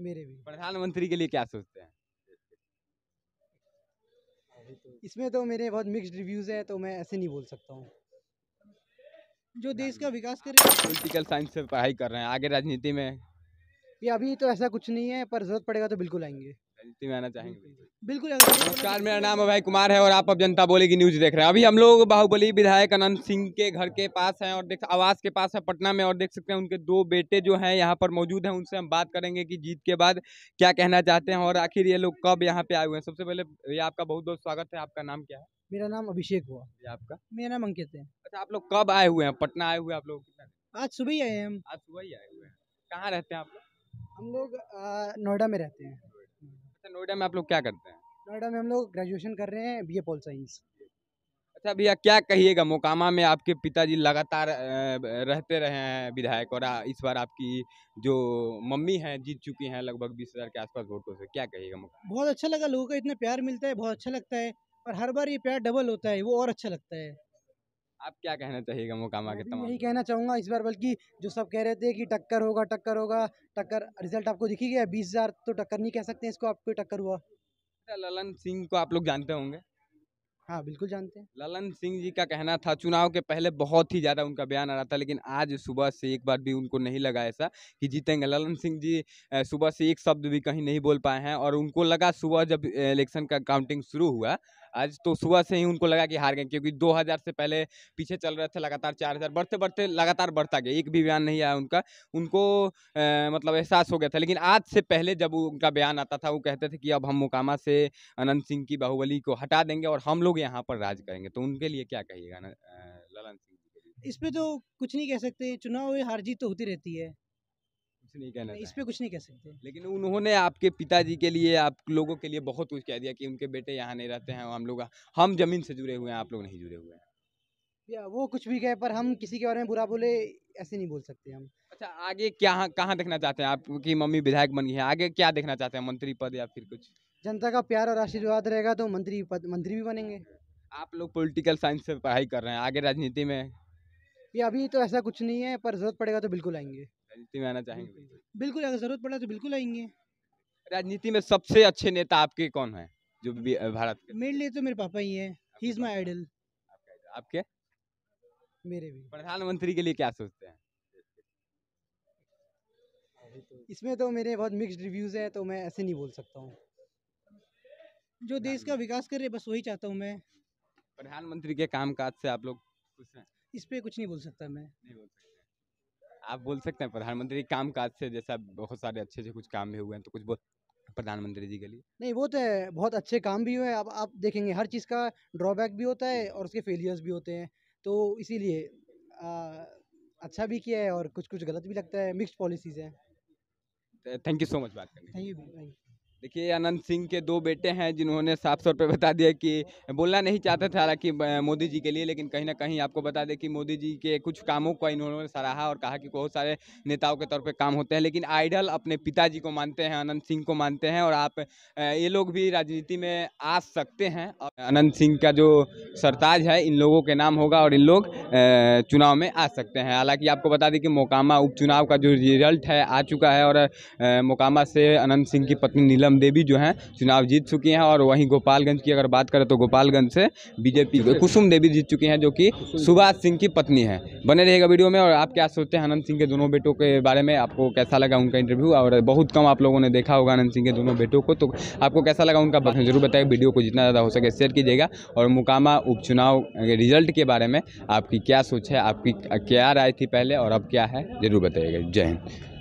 मेरे भी प्रधानमंत्री के लिए क्या सोचते हैं तो इसमें तो मेरे बहुत मिक्स्ड रिव्यूज़ है तो मैं ऐसे नहीं बोल सकता हूँ जो देश का विकास कर पोलिटिकल साइंस से पढ़ाई कर रहे हैं आगे राजनीति में ये अभी तो ऐसा कुछ नहीं है पर ज़रूरत पड़ेगा तो बिल्कुल आएंगे अंतिम आना चाहेंगे बिल्कुल नमस्कार मेरा नाम अभय कुमार है और आप अब जनता बोले की न्यूज देख रहे हैं अभी हम लोग बाहुबली विधायक अनंत सिंह के घर के पास हैं और देख आवास के पास है पटना में और देख सकते हैं उनके दो बेटे जो हैं यहाँ पर मौजूद हैं उनसे हम बात करेंगे कि जीत के बाद क्या कहना चाहते हैं और आखिर ये लोग कब यहाँ पे आए हुए हैं सबसे पहले ये आपका बहुत बहुत स्वागत है आपका नाम क्या है मेरा नाम अभिषेक हुआ आपका मेरा नाम अंकित है अच्छा आप लोग कब आए हुए हैं पटना आए हुए आप लोग आज सुबह ही आए हैं हम आज सुबह ही आए हुए हैं कहाँ रहते हैं आप लोग हम लोग नोएडा में रहते हैं अच्छा नोएडा में आप लोग क्या करते हैं नोएडा में हम लोग ग्रेजुएशन कर रहे हैं बी ए पोल साइंस अच्छा भैया क्या कहिएगा मोकामा में आपके पिताजी लगातार रहते रहे हैं विधायक और इस बार आपकी जो मम्मी हैं जीत चुकी हैं लगभग बीस हज़ार के आसपास वोटों से क्या कहिएगा मोकामा बहुत अच्छा लगा लोगों का इतना प्यार मिलता है बहुत अच्छा लगता है और हर बार ये प्यार डबल होता है वो और अच्छा लगता है आप क्या कहना चाहिएगा मोकामा के तमाम यही कहना चाहूँगा इस बार बल्कि जो सब कह रहे थे कि टक्कर होगा टक्कर होगा टक्कर रिजल्ट आपको दिखी गया बीस हज़ार तो टक्कर नहीं कह सकते इसको आपको टक्कर हुआ अच्छा, ललन सिंह को आप लोग जानते होंगे हाँ बिल्कुल जानते हैं ललन सिंह जी का कहना था चुनाव के पहले बहुत ही ज़्यादा उनका बयान आ रहा था लेकिन आज सुबह से एक बार भी उनको नहीं लगा ऐसा कि जीतेंगे ललन सिंह जी सुबह से एक शब्द भी कहीं नहीं बोल पाए हैं और उनको लगा सुबह जब इलेक्शन का काउंटिंग शुरू हुआ आज तो सुबह से ही उनको लगा कि हार गए क्योंकि 2000 से पहले पीछे चल रहे थे लगातार 4000 बढ़ते बढ़ते लगातार बढ़ता गया एक भी बयान नहीं आया उनका उनको ए, मतलब एहसास हो गया था लेकिन आज से पहले जब उनका बयान आता था वो कहते थे कि अब हम मुकामा से अनंत सिंह की बाहुबली को हटा देंगे और हम लोग यहाँ पर राज करेंगे तो उनके लिए क्या कहिएगा ललन सिंह इस पर तो कुछ नहीं कह सकते चुनाव हार जीत तो होती रहती है कुछ नहीं कहना इस पर कुछ नहीं कह सकते लेकिन उन्होंने आपके पिताजी के लिए आप लोगों के लिए बहुत कुछ कह दिया कि उनके बेटे यहाँ नहीं रहते हैं हम लोग हम जमीन से जुड़े हुए हैं आप लोग नहीं जुड़े हुए हैं या वो कुछ भी कहे पर हम किसी के बारे में बुरा बोले ऐसे नहीं बोल सकते हम अच्छा आगे क्या कहाँ देखना चाहते हैं आपकी मम्मी विधायक बन गई है आगे क्या देखना चाहते हैं मंत्री पद या फिर कुछ जनता का प्यार और आशीर्वाद रहेगा तो मंत्री पद मंत्री भी बनेंगे आप लोग पॉलिटिकल साइंस से पढ़ाई कर रहे हैं आगे राजनीति में या अभी तो ऐसा कुछ नहीं है पर जरूरत पड़ेगा तो बिल्कुल आएंगे राजनीति में आना चाहेंगे बिल्कुल अगर जरूरत पड़ा तो बिल्कुल आएंगे राजनीति में सबसे अच्छे नेता आपके कौन है जो भी भारत के मेरे लिए तो मेरे पापा ही है ही इज माय आइडल आपके मेरे भी प्रधानमंत्री के लिए क्या सोचते हैं इसमें तो मेरे बहुत मिक्स्ड रिव्यूज है तो मैं ऐसे नहीं बोल सकता हूँ जो देश का विकास कर रहे बस वही चाहता हूँ मैं प्रधानमंत्री के कामकाज से आप लोग खुश हैं इस पर कुछ नहीं बोल सकता मैं नहीं बोल सकता आप बोल सकते हैं प्रधानमंत्री काम काज से जैसा बहुत सारे अच्छे अच्छे कुछ काम भी हुए हैं तो कुछ बहुत प्रधानमंत्री जी के लिए नहीं वो तो है बहुत अच्छे काम भी हुए अब आप देखेंगे हर चीज़ का ड्रॉबैक भी होता है और उसके फेलियर्स भी होते हैं तो इसीलिए अच्छा भी किया है और कुछ कुछ गलत भी लगता है मिक्स पॉलिसीज़ हैं थैंक यू सो मच बात करने थैंक यू देखिए अनंत सिंह के दो बेटे हैं जिन्होंने साफ तौर पर बता दिया कि बोलना नहीं चाहते थे हालांकि मोदी जी के लिए लेकिन कहीं ना कहीं आपको बता दें कि मोदी जी के कुछ कामों को इन्होंने सराहा और कहा कि बहुत सारे नेताओं के तौर पे काम होते हैं लेकिन आइडल अपने पिताजी को मानते हैं अनंत सिंह को मानते हैं और आप ये लोग भी राजनीति में आ सकते हैं अनंत सिंह का जो सरताज है इन लोगों के नाम होगा और इन लोग चुनाव में आ सकते हैं हालाँकि आपको बता दें कि मोकामा उपचुनाव का जो रिजल्ट है आ चुका है और मोकामा से अनंत सिंह की पत्नी नीलम नीलम देवी जो हैं चुनाव जीत चुकी हैं और वहीं गोपालगंज की अगर बात करें तो गोपालगंज से बीजेपी कुसुम देवी जीत चुकी हैं जो कि सुभाष सिंह की पत्नी है बने रहेगा वीडियो में और आप क्या सोचते हैं आनंद सिंह के दोनों बेटों के बारे में आपको कैसा लगा उनका इंटरव्यू और बहुत कम आप लोगों ने देखा होगा आनंद सिंह के दोनों बेटों को तो आपको कैसा लगा उनका जरूर बताए वीडियो को जितना ज़्यादा हो सके शेयर कीजिएगा और मुकामा उपचुनाव रिजल्ट के बारे में आपकी क्या सोच है आपकी क्या राय थी पहले और अब क्या है ज़रूर बताइएगा जय हिंद